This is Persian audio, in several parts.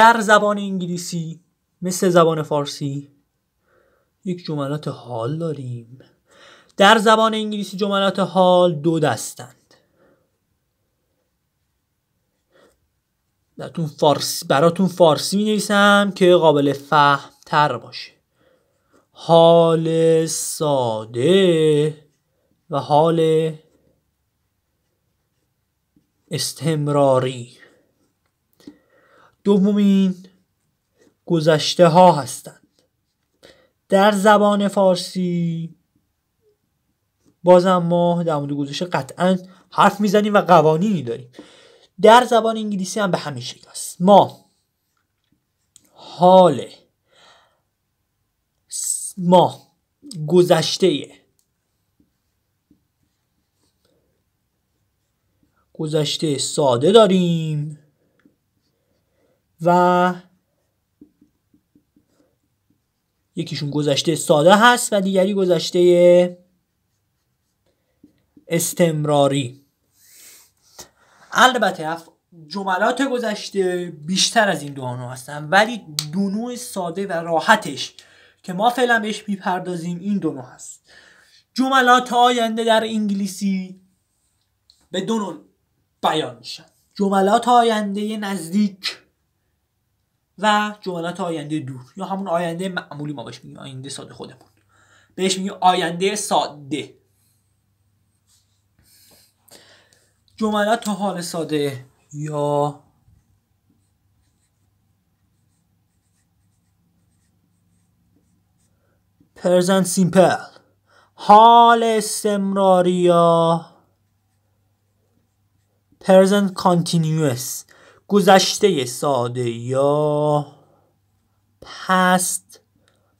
در زبان انگلیسی مثل زبان فارسی یک جملات حال داریم در زبان انگلیسی جملات حال دو دستند براتون فارسی, براتون فارسی می که قابل فهم تر باشه حال ساده و حال استمراری دومین گذشته ها هستند در زبان فارسی بازم ما در مورد گذشته قطعا حرف میزنیم و قوانینی داریم در زبان انگلیسی هم به همین شکل است ما حال ما گذشته گذشته ساده داریم و یکیشون گذشته ساده هست و دیگری گذشته استمراری البته جملات گذشته بیشتر از این دوانو هستن ولی دونو ساده و راحتش که ما فعلا بهش میپردازیم این دونو هست جملات آینده در انگلیسی به دونو بیان میشن جملات آینده نزدیک و جملات آینده دور یا همون آینده معمولی ما بهش میگیم آینده ساده خودمون بهش میگیم آینده ساده جملات تا حال ساده یا پرزنت سیمپل حال استمراری یا پرزنت کانتینیوس گذشته ساده یا پست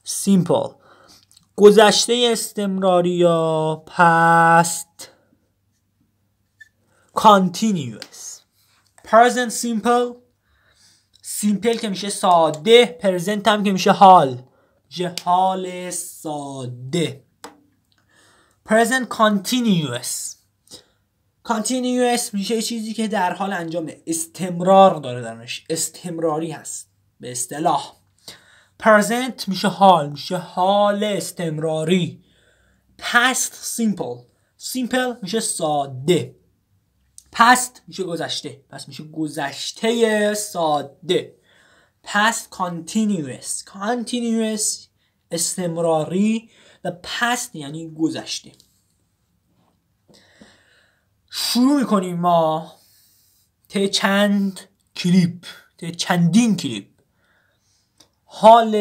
سیمپل گذشته استمراری یا پست کانتینیوس پرزنت سیمپل سیمپل که میشه ساده پرزنت هم که میشه حال جهال ساده پرزنت کانتینیوس کانتینیوس میشه چیزی که در حال انجام استمرار داره درنش استمراری هست به اصطلاح پرزنت میشه حال میشه حال استمراری پست سیمپل سیمپل میشه ساده پست میشه گذشته پس میشه گذشته ساده پست کانتینیوس کانتینیوس استمراری و پست یعنی گذشته شروع میکنیم ما ته چند کلیپ ته چندین کلیپ حال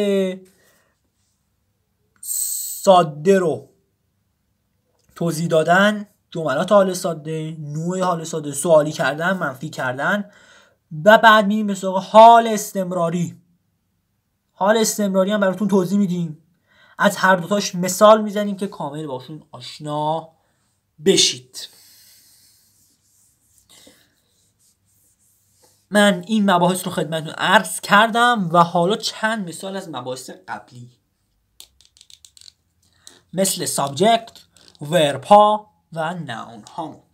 ساده رو توضیح دادن جملات حال ساده نوع حال ساده سوالی کردن منفی کردن و بعد میریم به سراغ حال استمراری حال استمراری هم براتون توضیح میدیم از هر دوتاش مثال میزنیم که کامل باشون آشنا بشید من این مباحث رو خدمتتون عرض کردم و حالا چند مثال از مباحث قبلی مثل سابجکت، ورپا و ناون ها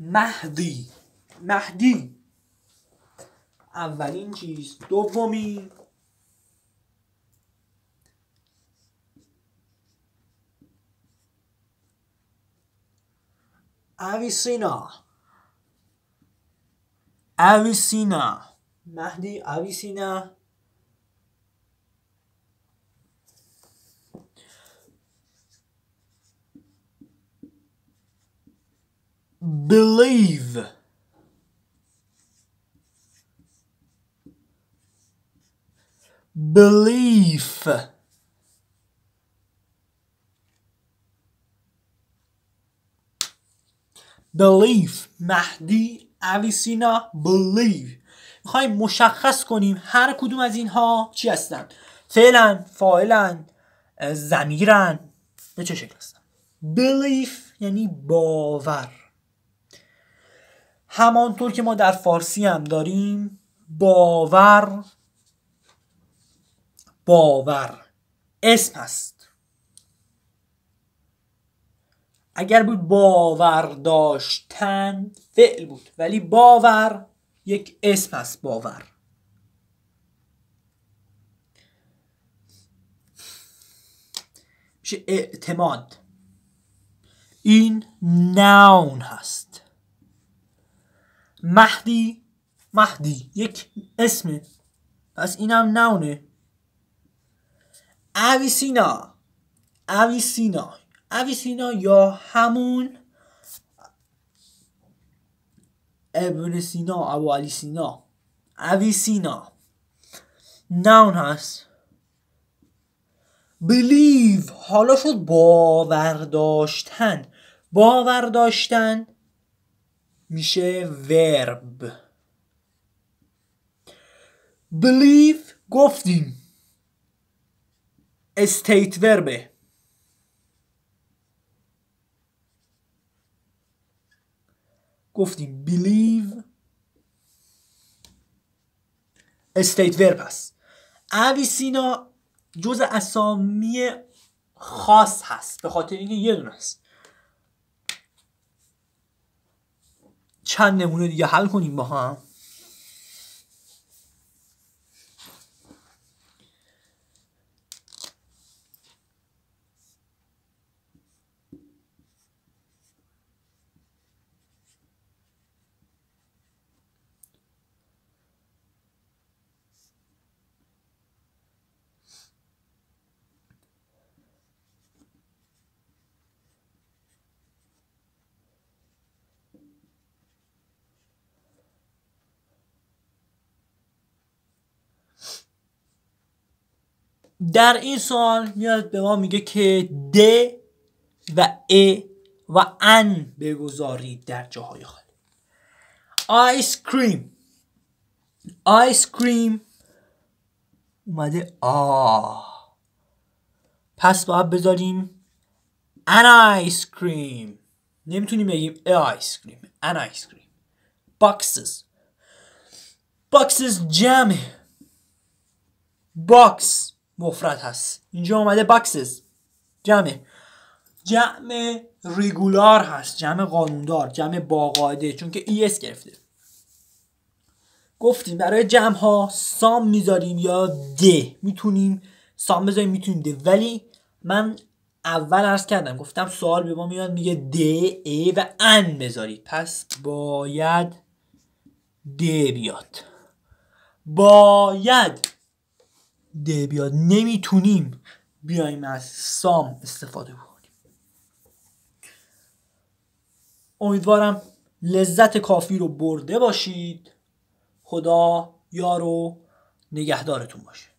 مهدی مهدی اولین چیز دومی اویسینا اویسینا مهدی اویسینا believe belief. belief مهدی اویسینا believe میخوایم مشخص کنیم هر کدوم از اینها چی هستن فعلا فاعلا زمیرن به چه شکل هستن belief یعنی باور همانطور که ما در فارسی هم داریم باور باور اسم است اگر بود باور داشتن فعل بود ولی باور یک اسم است باور میشه اعتماد این ناون هست مهدی مهدی یک اسمه پس اینم نونه اویسینا اویسینا اویسینا یا همون ابن سینا ابو علی سینا اویسینا نون هست بلیو حالا شد باور داشتن باور داشتن میشه ورب بلیو گفتیم استیت وربه گفتیم believe استیت ورب هست اویسینا جز اسامی خاص هست به خاطر اینکه یه دونه هست چند نمونه دیگه حل کنیم با هم در این سوال میاد به ما میگه که د و ا و ان بگذارید در جاهای خالی آیس کریم آیس کریم اومده آ پس باید بذاریم ان آیس کریم نمیتونیم بگیم ا آیس کریم ان آیس کریم باکسز باکسز جمع باکس مفرد هست اینجا آمده باکسز جمع جمع ریگولار هست جمع قانوندار جمع باقاعده چون که ES گرفته گفتیم برای جمع ها سام میذاریم یا د میتونیم سام بذاریم میتونیم ده ولی من اول عرض کردم گفتم سوال به ما میاد میگه د ای و ان بذارید پس باید د بیاد باید ده بیاد نمیتونیم بیایم از سام استفاده کنیم امیدوارم لذت کافی رو برده باشید خدا یار و نگهدارتون باشه